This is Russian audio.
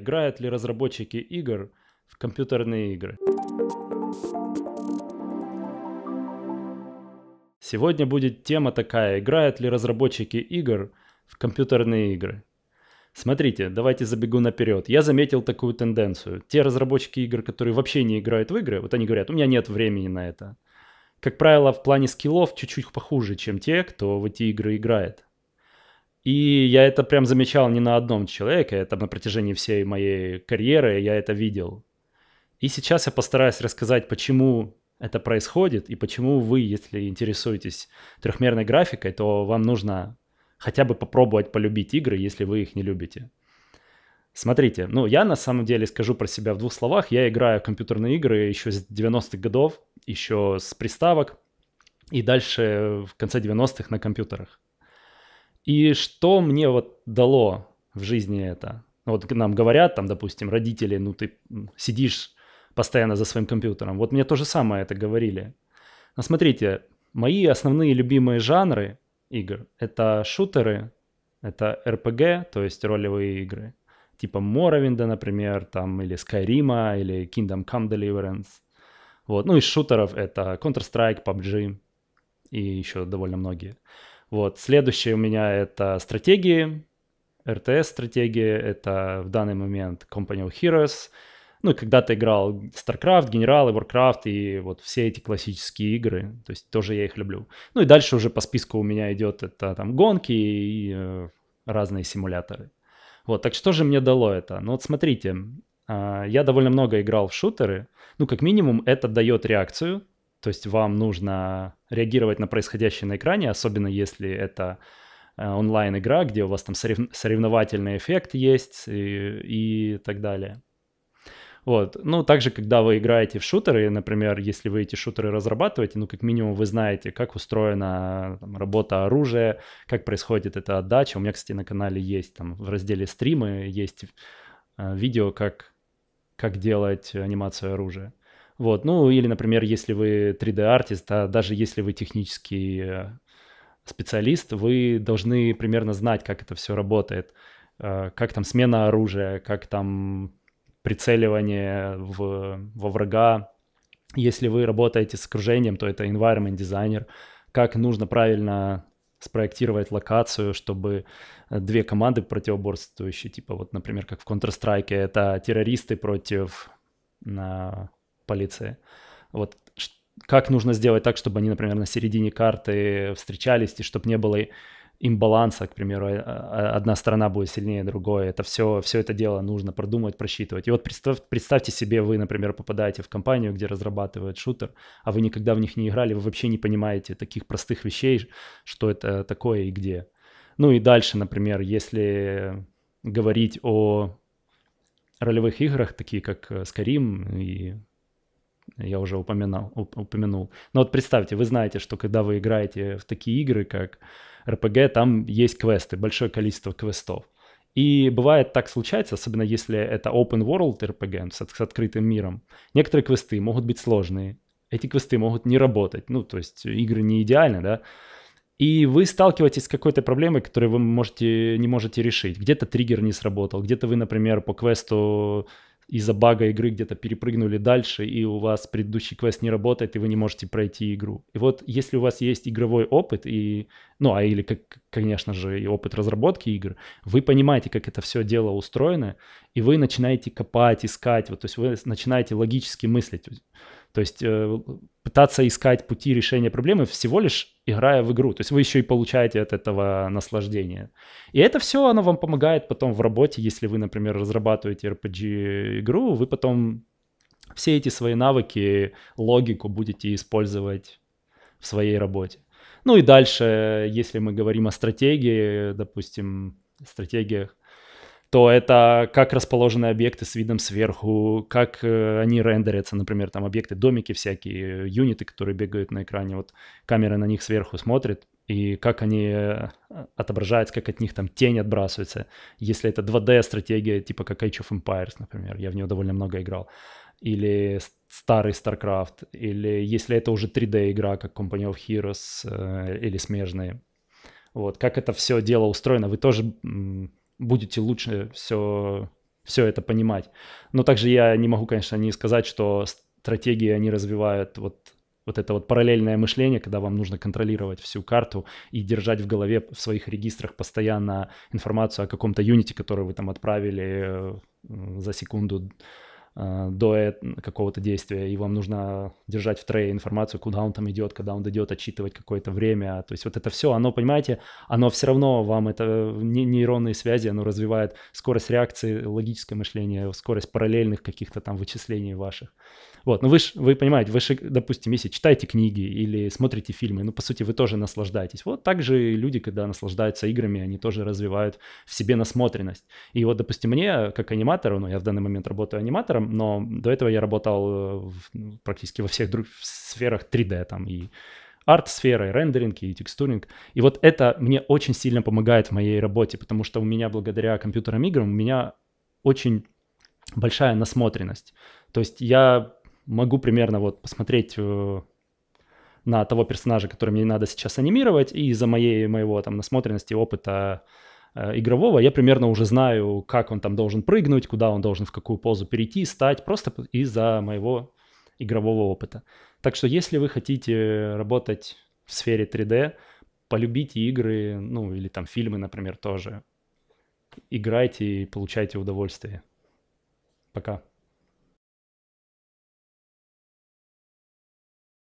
Играют ли разработчики игр в компьютерные игры? Сегодня будет тема такая, играют ли разработчики игр в компьютерные игры. Смотрите, давайте забегу наперед. Я заметил такую тенденцию. Те разработчики игр, которые вообще не играют в игры, вот они говорят, у меня нет времени на это. Как правило, в плане скиллов чуть-чуть похуже, чем те, кто в эти игры играет. И я это прям замечал не на одном человеке, это на протяжении всей моей карьеры я это видел. И сейчас я постараюсь рассказать, почему это происходит и почему вы, если интересуетесь трехмерной графикой, то вам нужно хотя бы попробовать полюбить игры, если вы их не любите. Смотрите, ну я на самом деле скажу про себя в двух словах. Я играю в компьютерные игры еще с 90-х годов, еще с приставок и дальше в конце 90-х на компьютерах. И что мне вот дало в жизни это? Вот нам говорят, там, допустим, родители, ну ты сидишь постоянно за своим компьютером. Вот мне то же самое это говорили. Но смотрите, мои основные любимые жанры игр — это шутеры, это RPG, то есть ролевые игры, типа Моровинда, например, там, или Скайрима, или Kingdom Come Deliverance. Вот. Ну, из шутеров это Counter-Strike, PUBG и еще довольно многие. Вот. Следующее у меня это стратегии, RTS-стратегии, это в данный момент Company of Heroes. Ну, когда-то играл StarCraft, Генералы, Warcraft и вот все эти классические игры. То есть тоже я их люблю. Ну и дальше уже по списку у меня идет это там гонки и э, разные симуляторы. Вот, так что же мне дало это? Ну вот смотрите, а, я довольно много играл в шутеры. Ну, как минимум, это дает реакцию. То есть вам нужно реагировать на происходящее на экране, особенно если это э, онлайн-игра, где у вас там сорев- соревновательный эффект есть и, э, и так далее. Вот. Ну, также, когда вы играете в шутеры, например, если вы эти шутеры разрабатываете, ну, как минимум, вы знаете, как устроена там, работа оружия, как происходит эта отдача. У меня, кстати, на канале есть там в разделе стримы есть э, видео, как, как делать анимацию оружия. Вот, ну или, например, если вы 3D-артист, а даже если вы технический э, специалист, вы должны примерно знать, как это все работает, э, как там смена оружия, как там прицеливание в, во врага. Если вы работаете с окружением, то это environment дизайнер, как нужно правильно спроектировать локацию, чтобы две команды противоборствующие, типа вот, например, как в Counter-Strike, это террористы против на полиции. Вот как нужно сделать так, чтобы они, например, на середине карты встречались, и чтобы не было им баланса, к примеру, а, а, одна сторона будет сильнее другой. Это все, все это дело нужно продумать, просчитывать. И вот представь, представьте себе, вы, например, попадаете в компанию, где разрабатывают шутер, а вы никогда в них не играли, вы вообще не понимаете таких простых вещей, что это такое и где. Ну и дальше, например, если говорить о ролевых играх, такие как э, Skyrim и я уже упоминал, упомянул. Но вот представьте, вы знаете, что когда вы играете в такие игры, как RPG, там есть квесты, большое количество квестов. И бывает так случается, особенно если это open world RPG с, с открытым миром. Некоторые квесты могут быть сложные, эти квесты могут не работать, ну, то есть игры не идеальны, да, и вы сталкиваетесь с какой-то проблемой, которую вы можете, не можете решить. Где-то триггер не сработал, где-то вы, например, по квесту из-за бага игры где-то перепрыгнули дальше, и у вас предыдущий квест не работает, и вы не можете пройти игру. И вот если у вас есть игровой опыт, и, ну, а или, как, конечно же, и опыт разработки игр, вы понимаете, как это все дело устроено, и вы начинаете копать, искать, вот, то есть вы начинаете логически мыслить. То есть э, пытаться искать пути решения проблемы всего лишь играя в игру. То есть вы еще и получаете от этого наслаждение. И это все, оно вам помогает потом в работе, если вы, например, разрабатываете RPG-игру, вы потом все эти свои навыки, логику будете использовать в своей работе. Ну и дальше, если мы говорим о стратегии, допустим, стратегиях то это как расположены объекты с видом сверху, как э, они рендерятся, например, там объекты, домики всякие, юниты, которые бегают на экране, вот камера на них сверху смотрит, и как они э, отображаются, как от них там тень отбрасывается. Если это 2D-стратегия, типа как Age of Empires, например, я в нее довольно много играл, или старый StarCraft, или если это уже 3D-игра, как Company of Heroes э, или смежные. Вот, как это все дело устроено, вы тоже будете лучше все, все это понимать. Но также я не могу, конечно, не сказать, что стратегии, они развивают вот вот это вот параллельное мышление, когда вам нужно контролировать всю карту и держать в голове в своих регистрах постоянно информацию о каком-то юните, который вы там отправили э, за секунду Э, до какого-то действия, и вам нужно держать в трее информацию, куда он там идет, когда он дойдет, отчитывать какое-то время. То есть вот это все, оно, понимаете, оно все равно вам, это э, нейронные связи, оно развивает скорость реакции, логическое мышление, скорость параллельных каких-то там вычислений ваших. Вот, ну вы, ж, вы понимаете, вы, ж, допустим, если читаете книги или смотрите фильмы, ну, по сути, вы тоже наслаждаетесь. Вот так же люди, когда наслаждаются играми, они тоже развивают в себе насмотренность. И вот, допустим, мне, как аниматору, ну, я в данный момент работаю аниматором, но до этого я работал э, в, ну, практически во всех друг, сферах 3D, там и арт-сфера, и рендеринг, и текстуринг. И вот это мне очень сильно помогает в моей работе, потому что у меня благодаря компьютерным играм у меня очень большая насмотренность. То есть я могу примерно вот посмотреть э, на того персонажа, который мне надо сейчас анимировать, и из-за моей, моего там насмотренности, опыта Э, игрового, я примерно уже знаю, как он там должен прыгнуть, куда он должен в какую позу перейти, стать, просто из-за моего игрового опыта. Так что если вы хотите работать в сфере 3D, полюбите игры, ну или там фильмы, например, тоже. Играйте и получайте удовольствие. Пока.